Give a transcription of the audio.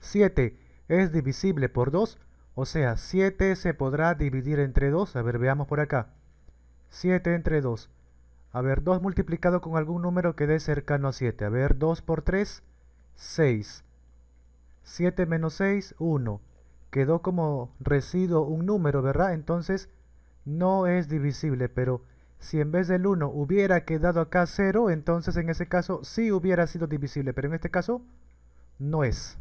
7 es divisible por 2, o sea, 7 se podrá dividir entre 2. A ver, veamos por acá. 7 entre 2. A ver, 2 multiplicado con algún número que dé cercano a 7. A ver, 2 por 3, 6. 7 menos 6, 1. Quedó como residuo un número, ¿verdad? Entonces, no es divisible, pero si en vez del 1 hubiera quedado acá 0, entonces en ese caso sí hubiera sido divisible, pero en este caso no es.